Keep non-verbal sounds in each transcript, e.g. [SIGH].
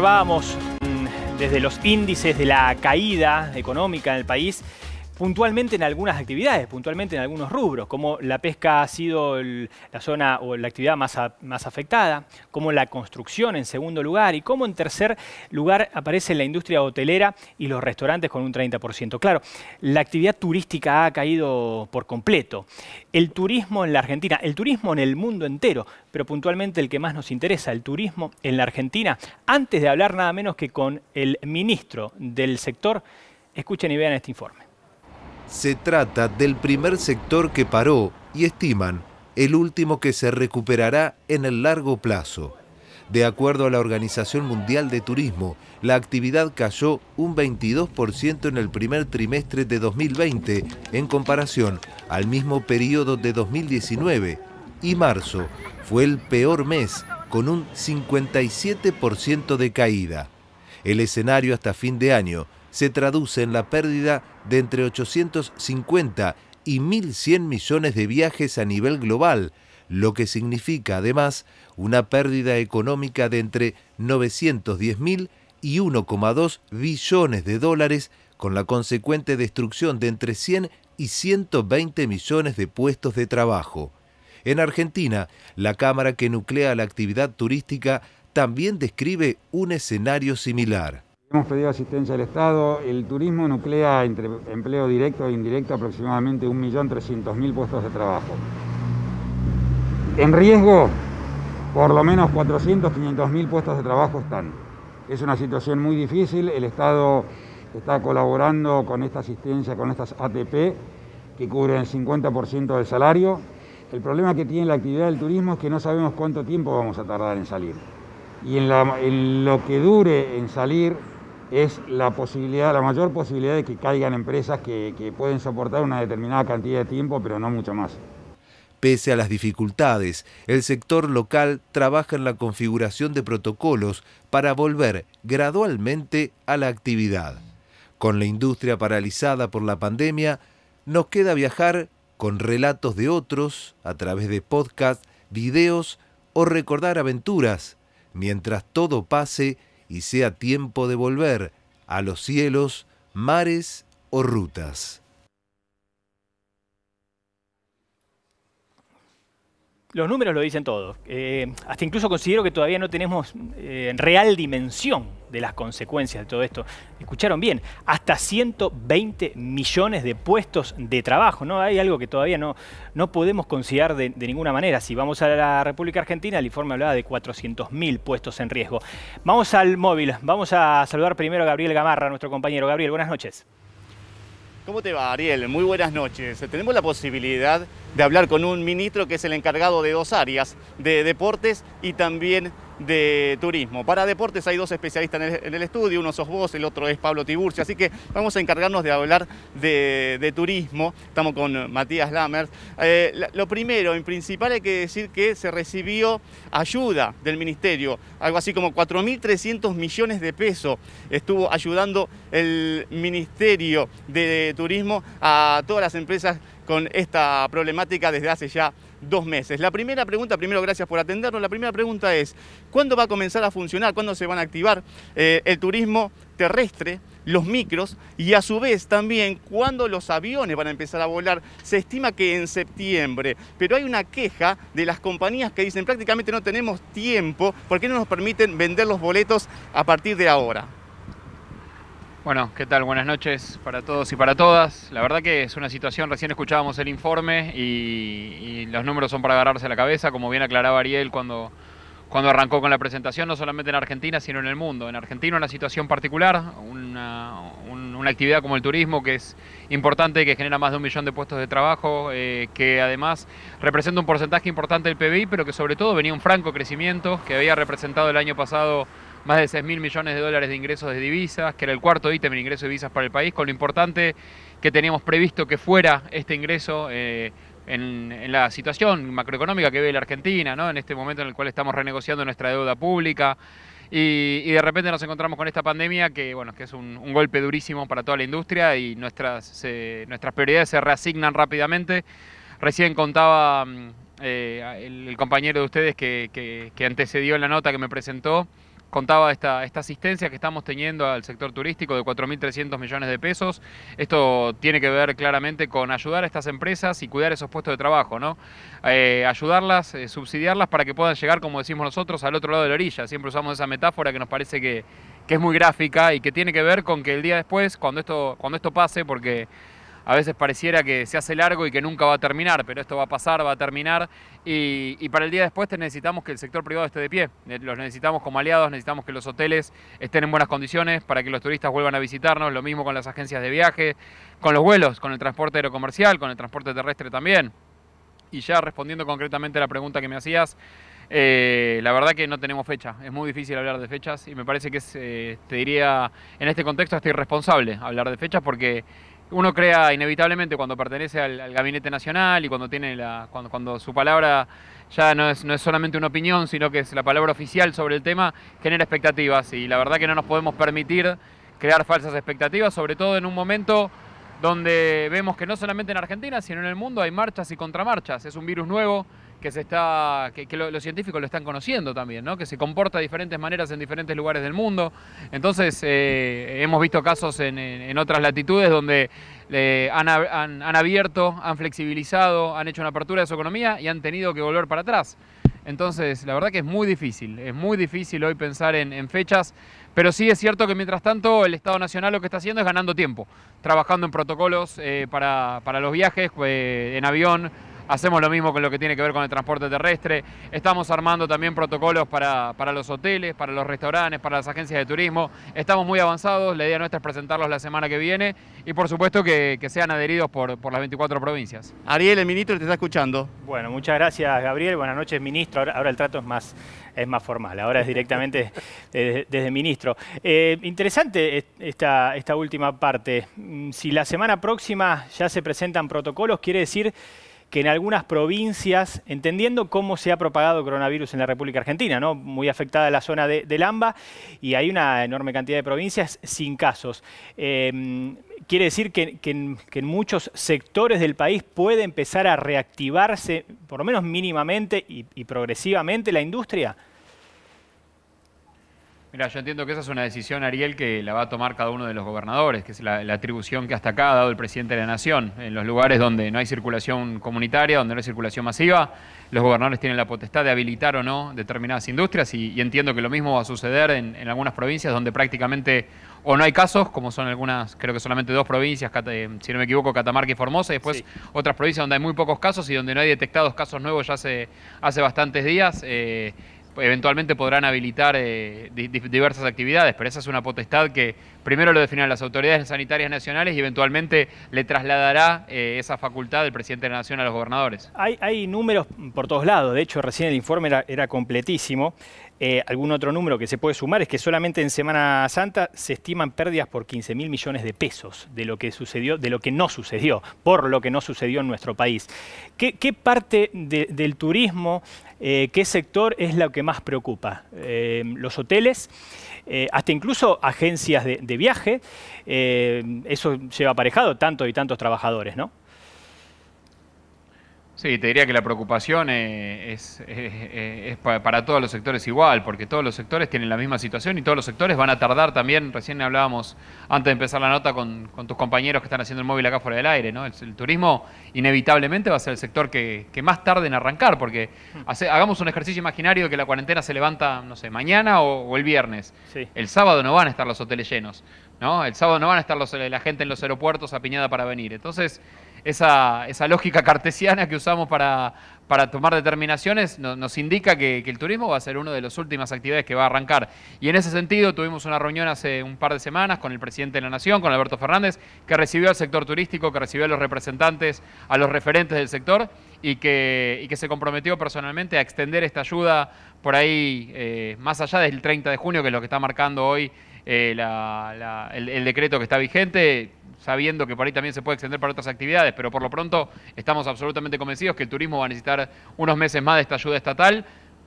observamos mm, desde los índices de la caída económica en el país puntualmente en algunas actividades, puntualmente en algunos rubros, como la pesca ha sido la zona o la actividad más, más afectada, como la construcción en segundo lugar y como en tercer lugar aparece la industria hotelera y los restaurantes con un 30%. Claro, la actividad turística ha caído por completo. El turismo en la Argentina, el turismo en el mundo entero, pero puntualmente el que más nos interesa, el turismo en la Argentina, antes de hablar nada menos que con el ministro del sector, escuchen y vean este informe. Se trata del primer sector que paró y estiman el último que se recuperará en el largo plazo. De acuerdo a la Organización Mundial de Turismo, la actividad cayó un 22% en el primer trimestre de 2020 en comparación al mismo periodo de 2019 y marzo fue el peor mes con un 57% de caída. El escenario hasta fin de año se traduce en la pérdida de entre 850 y 1.100 millones de viajes a nivel global, lo que significa además una pérdida económica de entre 910.000 y 1,2 billones de dólares, con la consecuente destrucción de entre 100 y 120 millones de puestos de trabajo. En Argentina, la Cámara que nuclea la actividad turística también describe un escenario similar. Hemos pedido asistencia al Estado. El turismo nuclea entre empleo directo e indirecto aproximadamente 1.300.000 puestos de trabajo. En riesgo, por lo menos 400, 500.000 puestos de trabajo están. Es una situación muy difícil. El Estado está colaborando con esta asistencia, con estas ATP, que cubren el 50% del salario. El problema que tiene la actividad del turismo es que no sabemos cuánto tiempo vamos a tardar en salir. Y en lo que dure en salir, es la posibilidad, la mayor posibilidad de que caigan empresas que, pueden soportar una determinada cantidad de tiempo, pero no mucho más. Pese a las dificultades, el sector local trabaja en la configuración de protocolos para volver gradualmente a la actividad. Con la industria paralizada por la pandemia, nos queda viajar con relatos de otros a través de podcasts, videos o recordar aventuras, mientras todo pase y sea tiempo de volver a los cielos, mares o rutas. los números lo dicen todo. Eh, hasta incluso considero que todavía no tenemos eh, real dimensión de las consecuencias de todo esto. Escucharon bien, hasta 120 millones de puestos de trabajo. ¿no? Hay algo que todavía no, no podemos considerar de, ninguna manera. Si vamos a la República Argentina, el informe hablaba de mil puestos en riesgo. Vamos al móvil. Vamos a saludar primero a Gabriel Gamarra, nuestro compañero. Gabriel, buenas noches. ¿Cómo te va, Ariel? Muy buenas noches. Tenemos la posibilidad de hablar con un ministro que es el encargado de dos áreas, de deportes y también de turismo. Para deportes hay dos especialistas en el, estudio, uno sos vos, el otro es Pablo Tiburcio, así que vamos a encargarnos de hablar de, turismo. Estamos con Matías Lammers. Eh, lo primero, en principal hay que decir que se recibió ayuda del Ministerio, algo así como 4.300 millones de pesos estuvo ayudando el Ministerio de Turismo a todas las empresas con esta problemática desde hace ya dos meses. La primera pregunta, primero gracias por atendernos, la primera pregunta es, ¿cuándo va a comenzar a funcionar, cuándo se van a activar eh, el turismo terrestre, los micros y a su vez también cuándo los aviones van a empezar a volar? Se estima que en septiembre, pero hay una queja de las compañías que dicen prácticamente no tenemos tiempo, ¿por qué no nos permiten vender los boletos a partir de ahora? Bueno, ¿qué tal? Buenas noches para todos y para todas. La verdad que es una situación, recién escuchábamos el informe y, los números son para agarrarse la cabeza, como bien aclaraba Ariel cuando, cuando arrancó con la presentación, no solamente en Argentina, sino en el mundo. En Argentina una situación particular, una, actividad como el turismo que es importante, que genera más de un millón de puestos de trabajo, eh, que además representa un porcentaje importante del PBI, pero que sobre todo venía un franco crecimiento que había representado el año pasado más de 6 mil millones de dólares de ingresos de divisas, que era el cuarto ítem en ingresos de divisas para el país, con lo importante que teníamos previsto que fuera este ingreso eh, en, la situación macroeconómica que vive la Argentina, ¿no? en este momento en el cual estamos renegociando nuestra deuda pública. Y, de repente nos encontramos con esta pandemia que, bueno, que es un, golpe durísimo para toda la industria y nuestras, eh, nuestras prioridades se reasignan rápidamente. Recién contaba mm, eh, el, compañero de ustedes que, que antecedió en la nota que me presentó, contaba esta, esta asistencia que estamos teniendo al sector turístico de 4.300 millones de pesos. Esto tiene que ver claramente con ayudar a estas empresas y cuidar esos puestos de trabajo, ¿no? Eh, ayudarlas, eh, subsidiarlas para que puedan llegar, como decimos nosotros, al otro lado de la orilla. Siempre usamos esa metáfora que nos parece que, que es muy gráfica y que tiene que ver con que el día después, cuando esto, cuando esto pase, porque a veces pareciera que se hace largo y que nunca va a terminar, pero esto va a pasar, va a terminar y, para el día después te necesitamos que el sector privado esté de pie, eh, los necesitamos como aliados, necesitamos que los hoteles estén en buenas condiciones para que los turistas vuelvan a visitarnos, lo mismo con las agencias de viaje, con los vuelos, con el transporte aerocomercial, con el transporte terrestre también. Y ya respondiendo concretamente a la pregunta que me hacías, eh, la verdad que no tenemos fecha, es muy difícil hablar de fechas y me parece que es, eh, te diría, en este contexto hasta irresponsable hablar de fechas porque uno crea inevitablemente cuando pertenece al, gabinete nacional y cuando tiene la, cuando, su palabra ya no es, no es, solamente una opinión, sino que es la palabra oficial sobre el tema, genera expectativas y la verdad que no nos podemos permitir crear falsas expectativas, sobre todo en un momento donde vemos que no solamente en Argentina, sino en el mundo hay marchas y contramarchas. Es un virus nuevo, que se está que, los científicos lo están conociendo también, que se comporta de diferentes maneras en diferentes lugares del mundo. Entonces, eh, hemos visto casos en, otras latitudes donde eh, han, han, abierto, han flexibilizado, han hecho una apertura de su economía y han tenido que volver para atrás. Entonces, la verdad que es muy difícil, es muy difícil hoy pensar en, fechas, pero sí es cierto que mientras tanto el Estado Nacional lo que está haciendo es ganando tiempo, trabajando en protocolos eh, para, para, los viajes en avión, Hacemos lo mismo con lo que tiene que ver con el transporte terrestre. Estamos armando también protocolos para, los hoteles, para los restaurantes, para las agencias de turismo. Estamos muy avanzados. La idea nuestra es presentarlos la semana que viene y por supuesto que, sean adheridos por, por las 24 provincias. Ariel, el ministro te está escuchando. Bueno, muchas gracias Gabriel. Buenas noches, ministro. Ahora, el trato es más, es más formal, ahora es directamente [LAUGHS] desde, desde ministro. Eh, interesante esta, esta última parte. Mm, si la semana próxima ya se presentan protocolos, quiere decir que en algunas provincias, entendiendo cómo se ha propagado coronavirus en la República Argentina, ¿no? muy afectada la zona de, del AMBA, y hay una enorme cantidad de provincias sin casos. Em, quiere decir que, en, muchos sectores del país puede empezar a reactivarse, por lo menos mínimamente y progresivamente, la industria. Mira, yo entiendo que esa es una decisión, Ariel, que la va a tomar cada uno de los gobernadores, que es la, atribución que hasta acá ha dado el presidente de la Nación. En los lugares donde no hay circulación comunitaria, donde no hay circulación masiva, los gobernadores tienen la potestad de habilitar o no determinadas industrias y, entiendo que lo mismo va a suceder en, algunas provincias donde prácticamente o no hay casos, como son algunas, creo que solamente dos provincias, eh, si no me equivoco, Catamarca y Formosa, y después otras provincias donde hay muy pocos casos y donde no hay detectados casos nuevos ya hace, hace bastantes días. Eh, eventualmente podrán habilitar eh, diversas actividades, pero esa es una potestad que primero lo definen las autoridades sanitarias nacionales y eventualmente le trasladará eh, esa facultad del presidente de la Nación a los gobernadores. Hay, hay números por todos lados, de hecho recién el informe era completísimo. Eh, algún otro número que se puede sumar es que solamente en Semana Santa se estiman pérdidas por 15 mil millones de pesos de lo que sucedió, de lo que no sucedió, por lo que no sucedió en nuestro país. ¿Qué, parte del turismo, eh, qué sector es lo que más preocupa? Eh, los hoteles, hasta incluso agencias de, de viaje, eso lleva aparejado tantos y tantos trabajadores, ¿no? Sí, te diría que la preocupación eh, es, para todos los sectores igual, porque todos los sectores tienen la misma situación y todos los sectores van a tardar también, recién hablábamos antes de empezar la nota con, tus compañeros que están haciendo el móvil acá fuera del aire, ¿no? El, turismo inevitablemente va a ser el sector que, más tarde en arrancar, porque hagamos un ejercicio imaginario de que la cuarentena se levanta, no sé, mañana o, el viernes. El sábado no van a estar los hoteles llenos, ¿no? El sábado no van a estar la gente en los aeropuertos apiñada para venir. Entonces esa, lógica cartesiana que usamos para, tomar determinaciones nos indica que, el turismo va a ser una de las últimas actividades que va a arrancar. Y en ese sentido tuvimos una reunión hace un par de semanas con el presidente de la Nación, con Alberto Fernández, que recibió al sector turístico, que recibió a los representantes, a los referentes del sector y que, que se comprometió personalmente a extender esta ayuda por ahí eh, más allá del 30 de junio, que es lo que está marcando hoy eh, el decreto que está vigente sabiendo que por ahí también se puede extender para otras actividades, pero por lo pronto estamos absolutamente convencidos que el turismo va a necesitar unos meses más de esta ayuda estatal,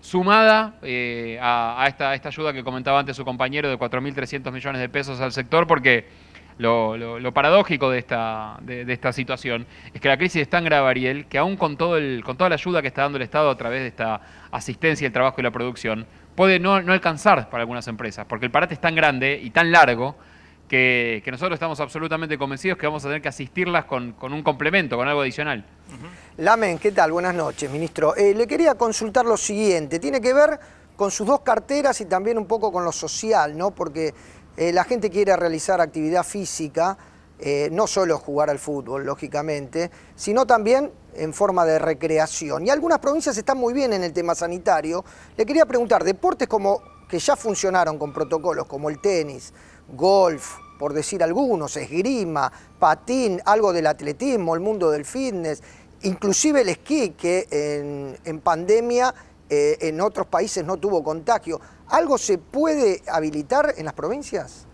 sumada eh, a, esta, ayuda que comentaba antes su compañero de 4.300 millones de pesos al sector, porque lo, paradójico de esta, de, esta, situación es que la crisis es tan grave, Ariel, que aún con, todo el, con toda la ayuda que está dando el Estado a través de esta asistencia, el trabajo y la producción, puede no, no alcanzar para algunas empresas, porque el parate es tan grande y tan largo que, nosotros estamos absolutamente convencidos que vamos a tener que asistirlas con, un complemento, con algo adicional. Lamen, ¿qué tal? Buenas noches, ministro. Eh, le quería consultar lo siguiente, tiene que ver con sus dos carteras y también un poco con lo social, ¿no? Porque eh, la gente quiere realizar actividad física, eh, no solo jugar al fútbol, lógicamente, sino también en forma de recreación. Y algunas provincias están muy bien en el tema sanitario. Le quería preguntar, deportes como que ya funcionaron con protocolos, como el tenis, golf, por decir algunos, esgrima, patín, algo del atletismo, el mundo del fitness, inclusive el esquí, que en, pandemia eh, en otros países no tuvo contagio. ¿Algo se puede habilitar en las provincias?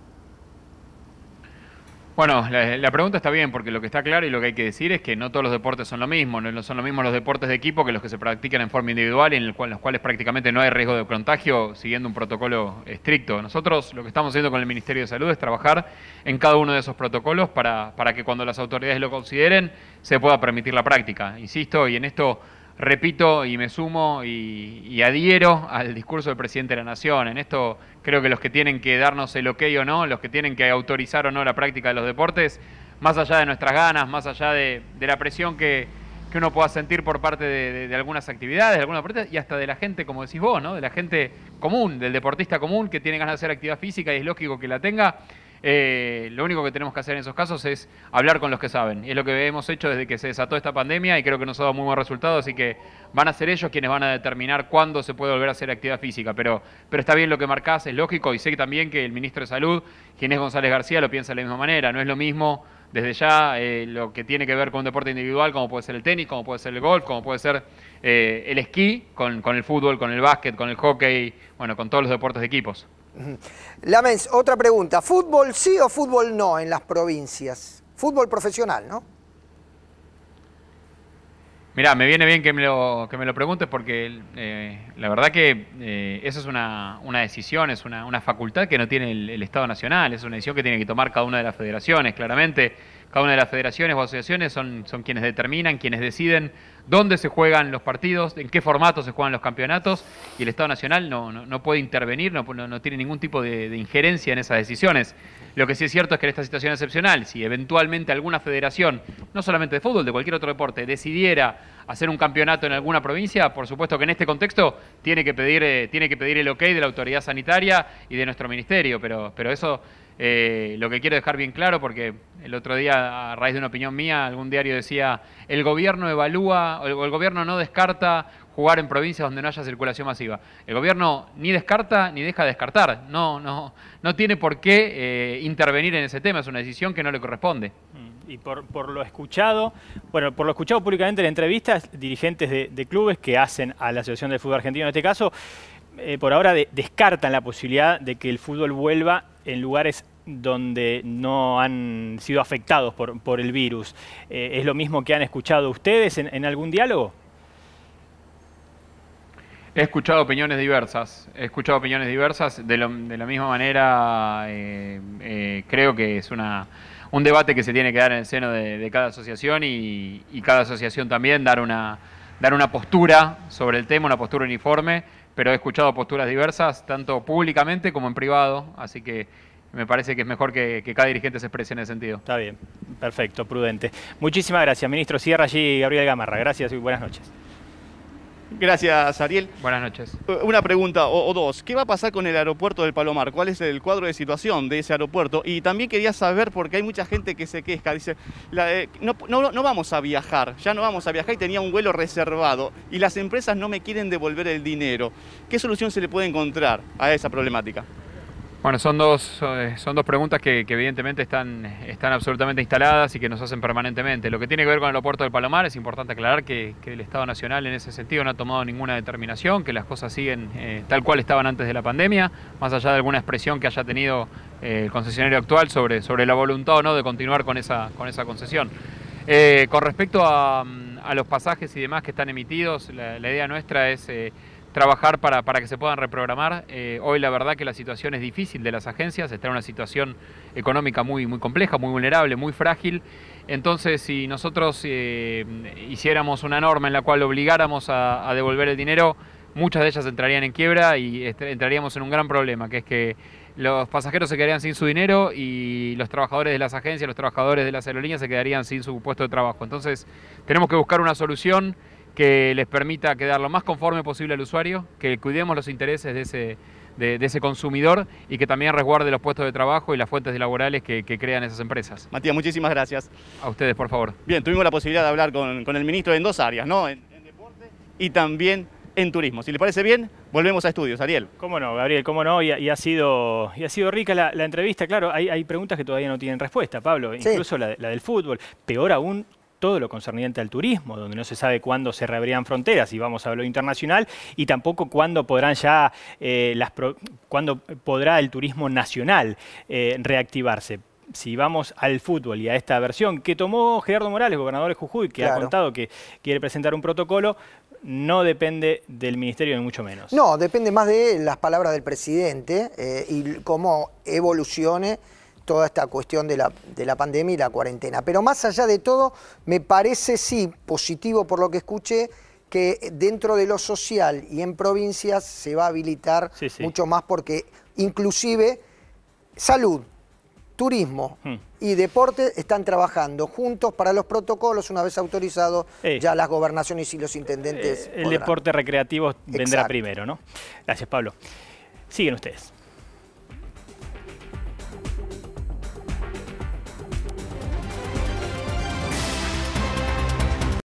Bueno, la, pregunta está bien, porque lo que está claro y lo que hay que decir es que no todos los deportes son lo mismo, no son lo mismo los deportes de equipo que los que se practican en forma individual y en cual, los cuales prácticamente no hay riesgo de contagio siguiendo un protocolo estricto. Nosotros lo que estamos haciendo con el Ministerio de Salud es trabajar en cada uno de esos protocolos para, para que cuando las autoridades lo consideren se pueda permitir la práctica. Insisto, y en esto repito y me sumo y, adhiero al discurso del presidente de la Nación. En esto creo que los que tienen que darnos el ok o no, los que tienen que autorizar o no la práctica de los deportes, más allá de nuestras ganas, más allá de, la presión que, uno pueda sentir por parte de, algunas actividades, de algunas deportes, y hasta de la gente, como decís vos, ¿no? de la gente común, del deportista común que tiene ganas de hacer actividad física y es lógico que la tenga eh, lo único que tenemos que hacer en esos casos es hablar con los que saben. Es lo que hemos hecho desde que se desató esta pandemia y creo que nos ha dado muy buenos resultados, así que van a ser ellos quienes van a determinar cuándo se puede volver a hacer actividad física. Pero, pero está bien lo que marcás, es lógico, y sé también que el ministro de Salud, Ginés González García, lo piensa de la misma manera. No es lo mismo desde ya eh, lo que tiene que ver con un deporte individual, como puede ser el tenis, como puede ser el golf, como puede ser eh, el esquí, con, con el fútbol, con el básquet, con el hockey, bueno, con todos los deportes de equipos. Lamens, otra pregunta. ¿Fútbol sí o fútbol no en las provincias? Fútbol profesional, ¿no? Mirá, me viene bien que me lo, que me lo preguntes porque eh, la verdad que eh, eso es una, decisión, es una, facultad que no tiene el, Estado Nacional, es una decisión que tiene que tomar cada una de las federaciones, claramente. Cada una de las federaciones o asociaciones son, son quienes determinan, quienes deciden dónde se juegan los partidos, en qué formato se juegan los campeonatos, y el Estado Nacional no, puede intervenir, no, no, tiene ningún tipo de, injerencia en esas decisiones. Lo que sí es cierto es que en esta situación excepcional, si eventualmente alguna federación, no solamente de fútbol, de cualquier otro deporte, decidiera hacer un campeonato en alguna provincia, por supuesto que en este contexto tiene que pedir, eh, tiene que pedir el ok de la autoridad sanitaria y de nuestro ministerio, pero, pero eso eh, lo que quiero dejar bien claro, porque el otro día, a raíz de una opinión mía, algún diario decía, el gobierno evalúa, o el, gobierno no descarta jugar en provincias donde no haya circulación masiva. El gobierno ni descarta ni deja de descartar. No, no, no tiene por qué eh, intervenir en ese tema, es una decisión que no le corresponde. Mm, y por, lo escuchado, bueno, por lo escuchado públicamente en entrevistas, dirigentes de, de clubes que hacen a la Asociación del Fútbol Argentino en este caso, eh, por ahora descartan la posibilidad de que el fútbol vuelva en lugares donde no han sido afectados por, el virus. Eh, ¿Es lo mismo que han escuchado ustedes en, algún diálogo? He escuchado opiniones diversas, he escuchado opiniones diversas, de, la misma manera eh, creo que es un debate que se tiene que dar en el seno de, cada asociación y, y, cada asociación también dar una, dar una postura sobre el tema, una postura uniforme pero he escuchado posturas diversas, tanto públicamente como en privado, así que me parece que es mejor que, cada dirigente se exprese en ese sentido. Está bien, perfecto, prudente. Muchísimas gracias, ministro. Sierra allí Gabriel Gamarra. Gracias y buenas noches. Gracias, Ariel. Buenas noches. Eh, una pregunta o, dos. ¿Qué va a pasar con el aeropuerto del Palomar? ¿Cuál es el cuadro de situación de ese aeropuerto? Y también quería saber, porque hay mucha gente que se queja, dice, eh, no, vamos a viajar, ya no vamos a viajar y tenía un vuelo reservado y las empresas no me quieren devolver el dinero. ¿Qué solución se le puede encontrar a esa problemática? Bueno, son dos, eh, son dos preguntas que, evidentemente están, están absolutamente instaladas y que nos hacen permanentemente. Lo que tiene que ver con el aeropuerto del Palomar, es importante aclarar que, el Estado Nacional en ese sentido no ha tomado ninguna determinación, que las cosas siguen eh, tal cual estaban antes de la pandemia, más allá de alguna expresión que haya tenido eh, el concesionario actual sobre, sobre la voluntad o no de continuar con esa, con esa concesión. con respecto mm, a, los pasajes y demás que están emitidos, la idea nuestra es trabajar para, para que se puedan reprogramar. Eh, hoy la verdad que la situación es difícil de las agencias, está en una situación económica muy, muy compleja, muy vulnerable, muy frágil. Entonces, si nosotros eh, hiciéramos una norma en la cual obligáramos a, a, devolver el dinero, muchas de ellas entrarían en quiebra y entraríamos en un gran problema, que es que los pasajeros se quedarían sin su dinero y los trabajadores de las agencias, los trabajadores de las aerolíneas se quedarían sin su puesto de trabajo. Entonces, tenemos que buscar una solución que les permita quedar lo más conforme posible al usuario, que cuidemos los intereses de ese, de, ese consumidor y que también resguarde los puestos de trabajo y las fuentes laborales que, crean esas empresas. Matías, muchísimas gracias. A ustedes, por favor. Bien, tuvimos la posibilidad de hablar con, el ministro en dos áreas, ¿no? En, deporte y también en turismo. Si les parece bien, volvemos a estudios. Ariel. Cómo no, Gabriel, cómo no. Y, ha, sido, y ha sido rica la, entrevista. Claro, hay, hay, preguntas que todavía no tienen respuesta, Pablo. Incluso la del fútbol. Peor aún, todo lo concerniente al turismo, donde no se sabe cuándo se reabrirán fronteras, y vamos a lo internacional, y tampoco cuándo podrán ya eh, las podrá el turismo nacional eh, reactivarse si vamos al fútbol y a esta versión que tomó Gerardo Morales, gobernador de Jujuy, que ha contado que quiere presentar un protocolo, no depende del ministerio ni mucho menos. No, depende más de las palabras del presidente eh, y cómo evolucione toda esta cuestión de la, de la, pandemia y la cuarentena. Pero más allá de todo, me parece sí positivo por lo que escuché que dentro de lo social y en provincias se va a habilitar mucho más porque inclusive salud, turismo hmm. y deporte están trabajando juntos para los protocolos, una vez autorizados eh. ya las gobernaciones y los intendentes. Eh, el deporte recreativo vendrá primero, ¿no? Gracias, Pablo. Siguen ustedes.